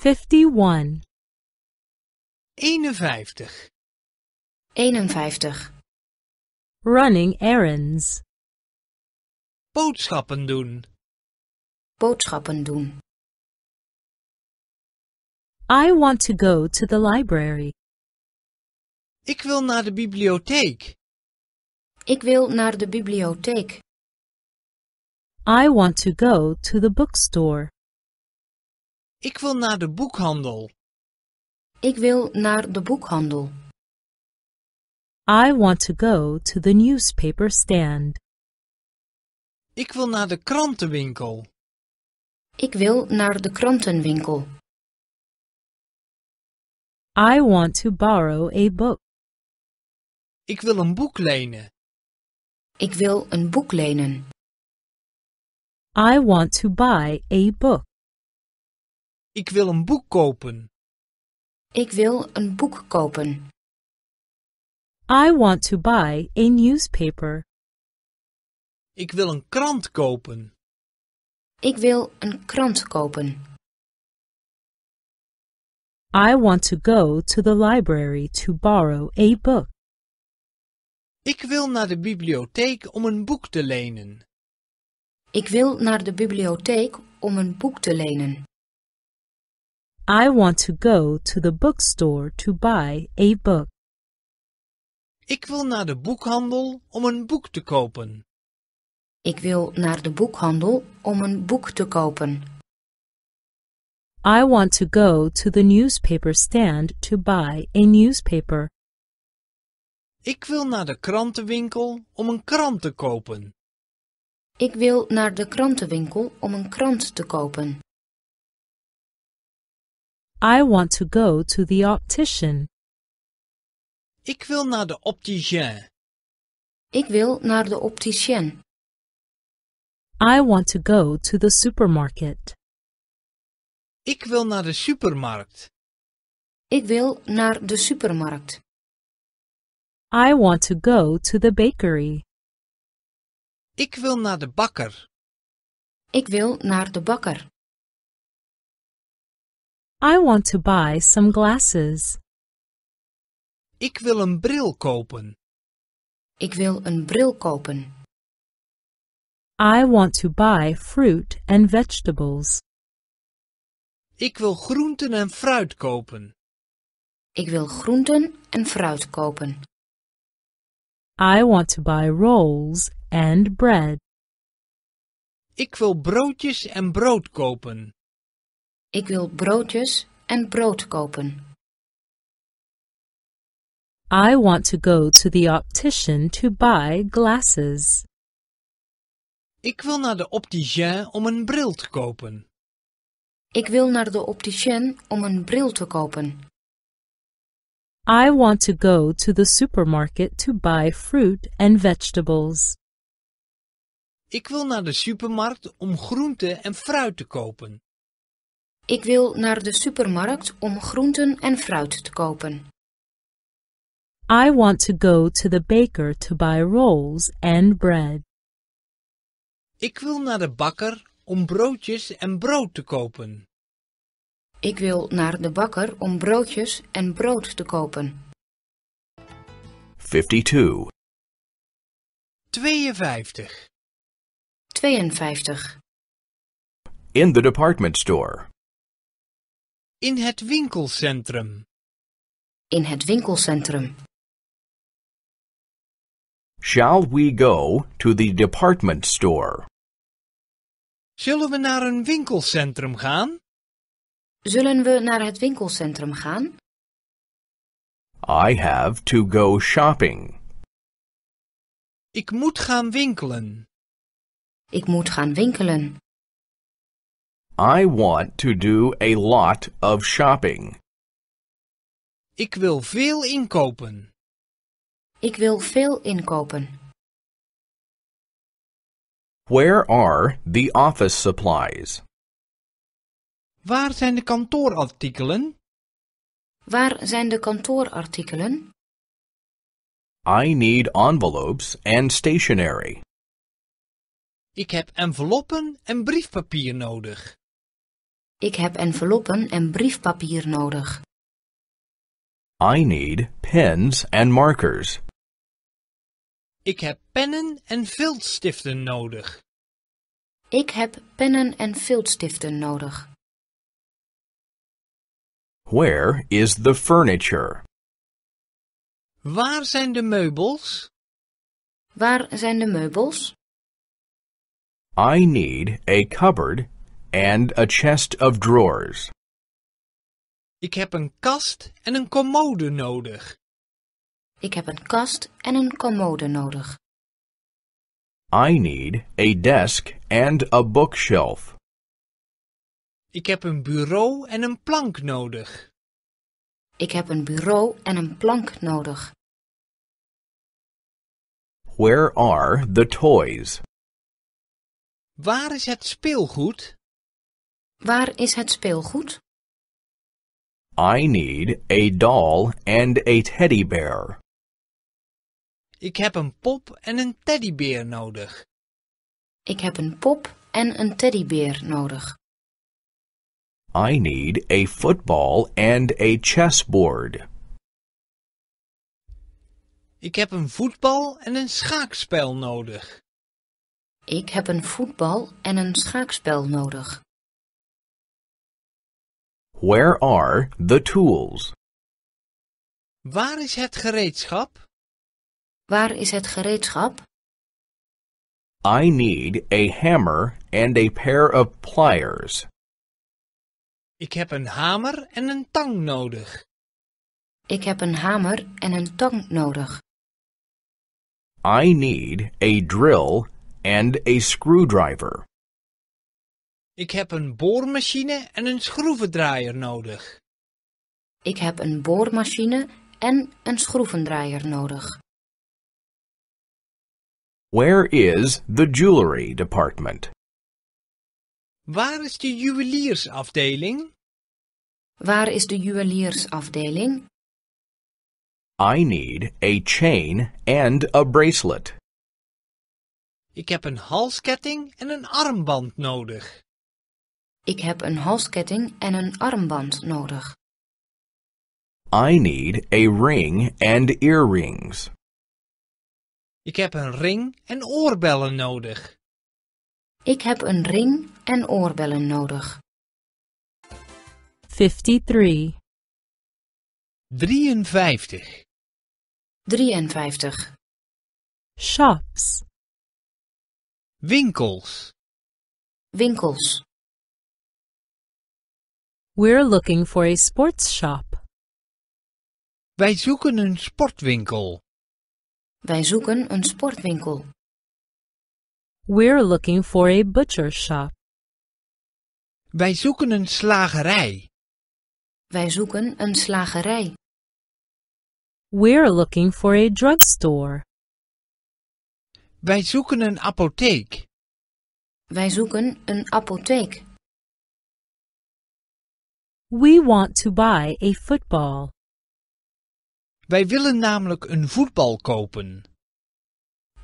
51 51 51 Running errands Boodschappen doen Boodschappen doen I want to go to the library. Ik wil naar de bibliotheek. Ik wil naar de bibliotheek. I want to go to the bookstore. Ik wil naar de boekhandel. Ik wil naar de boekhandel. I want to go to the newspaper stand. Ik wil naar de krantenwinkel. Ik wil naar de krantenwinkel. I want to borrow a book. Ik wil een boek lenen. Ik wil een boek lenen. I want to buy a book. Ik wil een boek kopen. Ik wil een boek kopen. I want to buy a newspaper. Ik wil een krant kopen. Ik wil een krant kopen. I want to go to the library to borrow a book. Ik wil naar de bibliotheek om een boek te lenen. Ik wil naar de bibliotheek om een boek te lenen. I want to go to the bookstore to buy a book. Ik wil naar de boekhandel om een boek te kopen. Ik wil naar de boekhandel om een boek te kopen. I want to go to the newspaper stand to buy a newspaper. Ik wil naar de krantenwinkel om een krant te kopen. Ik wil naar de krantenwinkel om een krant te kopen. I want to go to the optician. Ik wil naar de opticien. Ik wil naar de opticien. I want to go to the supermarket. Ik wil naar de supermarkt. Ik wil naar de supermarkt. I want to go to the bakery. Ik wil naar de bakker. Ik wil naar de bakker. I want to buy some glasses. Ik wil een bril kopen. Ik wil een bril kopen. I want to buy fruit and vegetables. Ik wil groenten en fruit kopen. Ik wil groenten en fruit kopen. I want to buy rolls and bread. Ik wil broodjes en brood kopen. Ik wil broodjes en brood kopen. I want to go to the optician to buy glasses. Ik wil naar de opticien om een bril te kopen. Ik wil naar de opticien om een bril te kopen. I want to go to the supermarket to buy fruit and vegetables. Ik wil naar de supermarkt om groente en fruit te kopen. Ik wil naar de supermarkt om groenten en fruit te kopen. I want to go to the baker to buy rolls and bread. Ik wil naar de bakker om broodjes en brood te kopen. Ik wil naar de bakker om broodjes en brood te kopen. 52. 52. 52. In the department store. In het winkelcentrum. In het winkelcentrum. Shall we go to the department store? Zullen we naar een winkelcentrum gaan? Zullen we naar het winkelcentrum gaan? I have to go shopping. Ik moet gaan winkelen. Ik moet gaan winkelen. I want to do a lot of shopping. Ik wil veel inkopen. Ik wil veel inkopen. Where are the office supplies? Waar zijn de kantoorartikelen? Waar zijn de kantoorartikelen? I need envelopes and stationery. Ik heb enveloppen en briefpapier nodig. Ik heb enveloppen en briefpapier nodig. I need pens and markers. Ik heb pennen en viltstiften nodig. Ik heb pennen en viltstiften nodig. Where is the furniture? Waar zijn de meubels? Waar zijn de meubels? I need a cupboard and a chest of drawers. Ik heb een kast en een commode nodig. Ik heb een kast en een commode nodig. I need a desk and a bookshelf. Ik heb een bureau en een plank nodig. Ik heb een bureau en een plank nodig. Where are the toys? Waar is het speelgoed? Waar is het speelgoed? I need a doll and a teddy bear. Ik heb een pop en een teddybeer nodig. Ik heb een pop en een teddybeer nodig. I need a football and a chessboard. Ik heb een voetbal en een schaakspel nodig. Ik heb een voetbal en een schaakspel nodig. Where are the tools? Waar is het gereedschap? Waar is het gereedschap? I need a hammer and a pair of pliers. Ik heb een hamer en een tang nodig. Ik heb een hamer en een tang nodig. I need a drill and a screwdriver. Ik heb een boormachine en een schroevendraaier nodig. Ik heb een boormachine en een schroevendraaier nodig. Where is the jewelry department? Waar is de juweliersafdeling? Waar is de juweliersafdeling? I need a chain and a bracelet. Ik heb een halsketting en een armband nodig. Ik heb een halsketting en een armband nodig. I need a ring and earrings. Ik heb een ring en oorbellen nodig. Ik heb een ring en oorbellen nodig. 53 53 53 Shops Winkels Winkels We're looking for a sports shop. Wij zoeken een sportwinkel. Wij zoeken een sportwinkel. We're looking for a butcher shop. Wij zoeken een slagerij. Wij zoeken een slagerij. We're looking for a drugstore. Wij zoeken een apotheek. Wij zoeken een apotheek. We want to buy a football. Wij willen namelijk een voetbal kopen.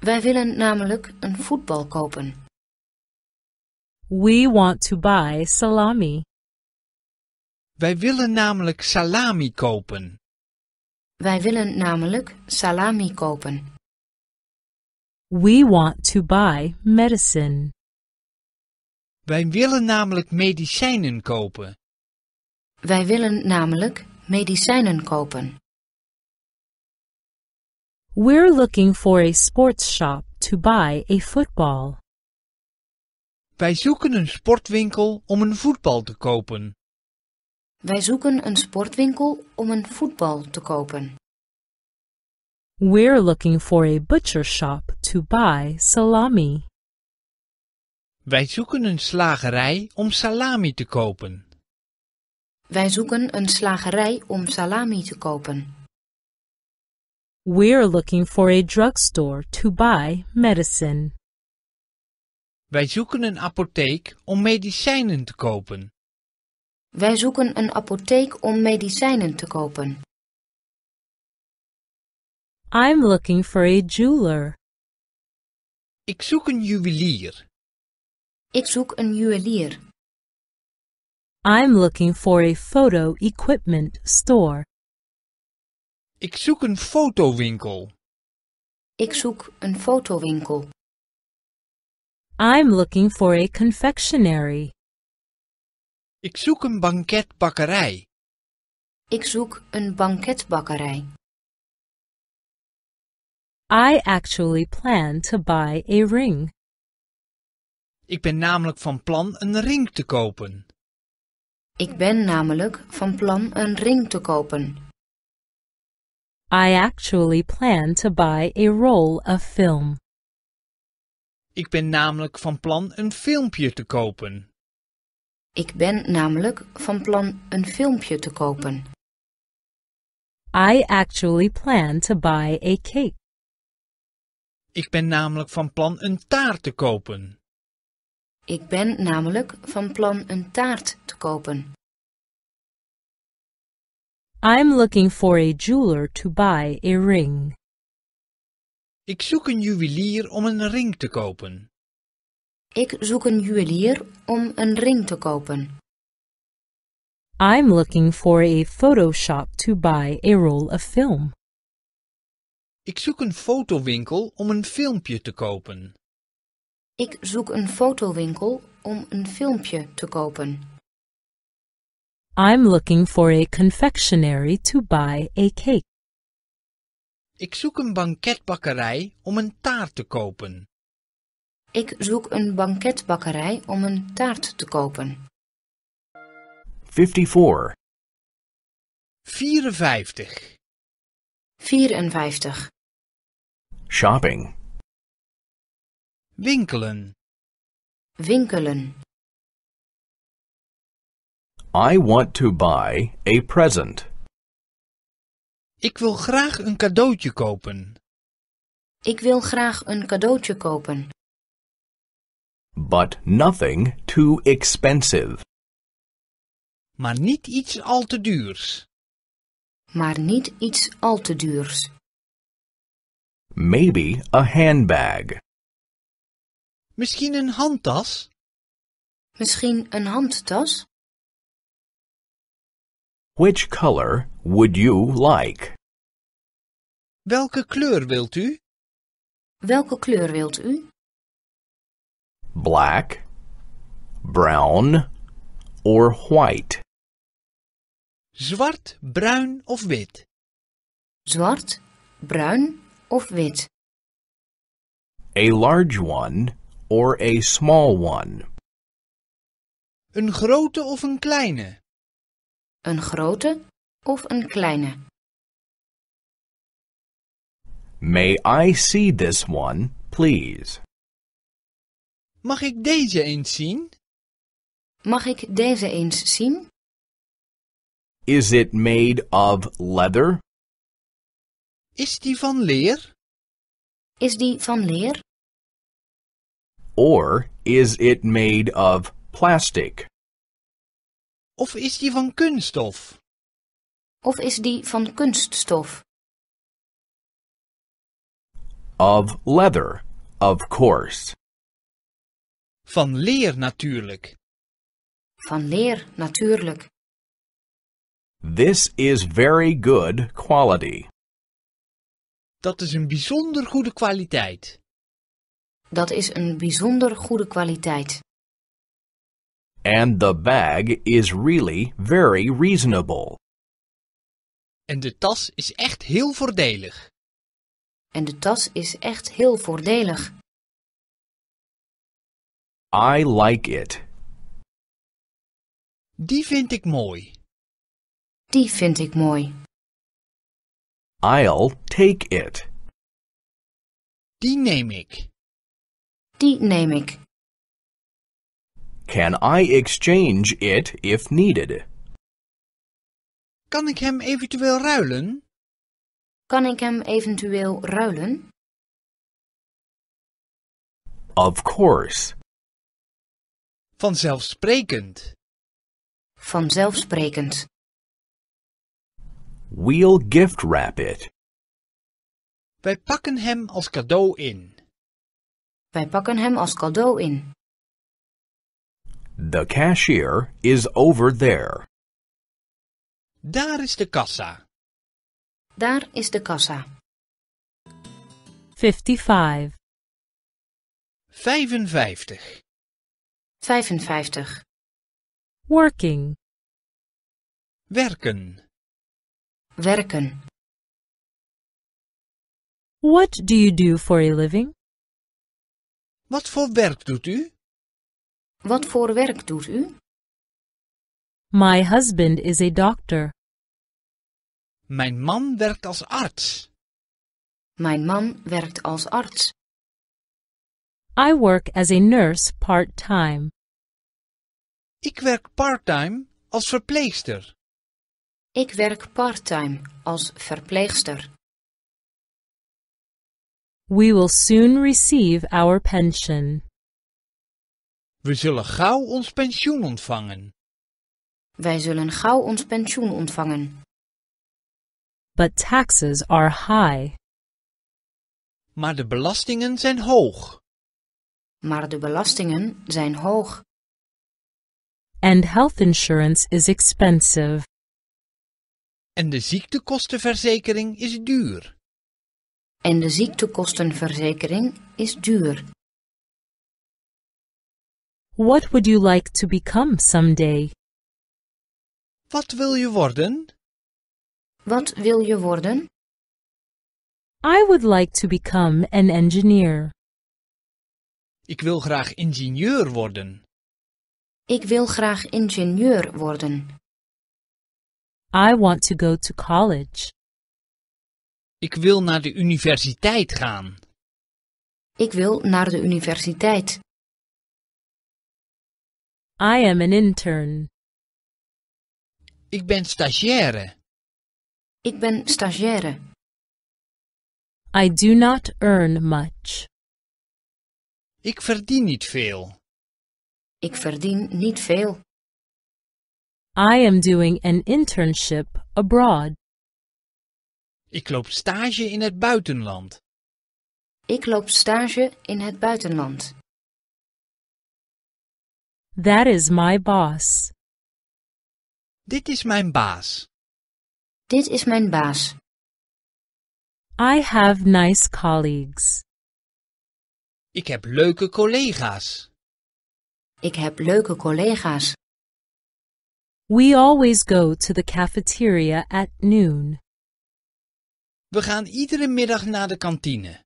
Wij willen namelijk een voetbal kopen. We want to buy salami. Wij willen namelijk salami kopen. Wij willen namelijk salami kopen. We want to buy medicine. Wij willen namelijk medicijnen kopen. Wij willen namelijk medicijnen kopen. We're looking for a sports shop to buy a football. Wij zoeken een sportwinkel om een voetbal te kopen. Wij zoeken een sportwinkel om een voetbal te kopen. We're looking for a butcher shop to buy salami. Wij zoeken een slagerij om salami te kopen. Wij zoeken een slagerij om salami te kopen. We're looking for a drugstore to buy medicine. Wij zoeken een apotheek om medicijnen te kopen. Wij zoeken een apotheek om medicijnen te kopen. I'm looking for a jeweler. Ik zoek een juwelier. Ik zoek een juwelier. I'm looking for a photo equipment store. Ik zoek een fotowinkel. Ik zoek een fotowinkel. I'm looking for a confectionery. Ik zoek een banketbakkerij. Ik zoek een banketbakkerij. I actually plan to buy a ring. Ik ben namelijk van plan een ring te kopen. Ik ben namelijk van plan een ring te kopen. I actually plan to buy a roll of film. Ik ben namelijk van plan een filmpje te kopen. Ik ben namelijk van plan een filmpje te kopen. I actually plan to buy a cake. Ik ben namelijk van plan een taart te kopen. Ik ben namelijk van plan een taart te kopen. I'm looking for a jeweler to buy a ring. Ik zoek een juwelier om een ring te kopen. Ik zoek een juwelier om een ring te kopen. I'm looking for a photoshop to buy a roll of film. Ik zoek een fotowinkel om een filmpje te kopen. Ik zoek een fotowinkel om een filmpje te kopen. I'm looking for a confectionery to buy a cake. Ik zoek een banketbakkerij om een taart te kopen. Ik zoek een banketbakkerij om een taart te kopen. 54. 54. 54. Shopping winkelen winkelen I want to buy a present. Ik wil graag een cadeautje kopen. Ik wil graag een cadeautje kopen. But nothing too expensive. Maar niet iets al te duurs. Maar niet iets al te duurs. Maybe a handbag. Misschien een handtas? Misschien een handtas? Which color would you like? Welke kleur wilt u? Welke kleur wilt u? Black, brown or white? Zwart, bruin of wit? Zwart, bruin of wit? A large one or a small one? Een grote of een kleine? Een grote of een kleine? May I see this one, please? Mag ik deze eens zien? Mag ik deze eens zien? Is it made of leather? Is die van leer? Is die van leer? Or is it made of plastic? Of is die van kunststof? Of is die van kunststof? Of leather, of course. Van leer natuurlijk. Van leer natuurlijk. This is very good quality. Dat is een bijzonder goede kwaliteit. Dat is een bijzonder goede kwaliteit. And the bag is really very reasonable. En de tas is echt heel voordelig. En de tas is echt heel voordelig. I like it. Die vind ik mooi. Die vind ik mooi. I'll take it. Die neem ik neem ik. Can I exchange it if needed? Kan ik hem eventueel ruilen? Kan ik hem eventueel ruilen? Of course. Vanzelfsprekend. Vanzelfsprekend. We'll gift wrap it. Wij pakken hem als cadeau in. Wij pakken hem als cadeau in. The cashier is over there. Daar is de kassa. Daar is de kassa. 55 55 55 Working Werken Werken What do you do for a living? Wat voor werk doet u? Wat voor werk doet u? My husband is a doctor. Mijn man werkt als arts. Mijn man werkt als arts. I work as a nurse part-time. Ik werk part-time als verpleegster. Ik werk part-time als verpleegster. We will soon receive our pension. We zullen gauw ons pensioen ontvangen. Wij zullen gauw ons pensioen ontvangen. But taxes are high. Maar de belastingen zijn hoog. Maar de belastingen zijn hoog. And health insurance is expensive. En de ziektekostenverzekering is duur en de ziektekostenverzekering is duur. What would you like to become someday? Wat wil je worden? Wat wil je worden? I would like to become an engineer. Ik wil graag ingenieur worden. Ik wil graag ingenieur worden. I want to go to college. Ik wil naar de universiteit gaan. Ik wil naar de universiteit. I am an intern. Ik ben stagiaire. Ik ben stagiaire. I do not earn much. Ik verdien niet veel. Ik verdien niet veel. I am doing an internship abroad. Ik loop stage in het buitenland. Ik loop stage in het buitenland. That is my boss. Dit is mijn baas. Dit is mijn baas. I have nice colleagues. Ik heb leuke collega's. Ik heb leuke collega's. We always go to the cafeteria at noon. We gaan iedere middag naar de kantine.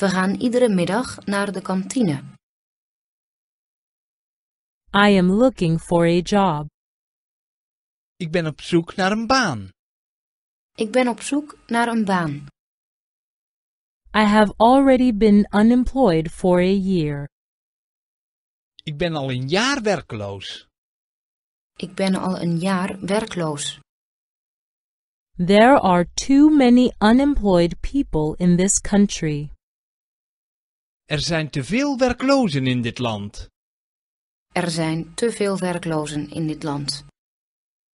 We gaan iedere middag naar de kantine. I am looking for a job. Ik ben op zoek naar een baan. Ik ben op zoek naar een baan. I have already been unemployed for a year. Ik ben al een jaar werkloos. Ik ben al een jaar werkloos. There are too many unemployed people in this country. Er zijn te veel werklozen in dit land. Er zijn te veel werklozen in dit land.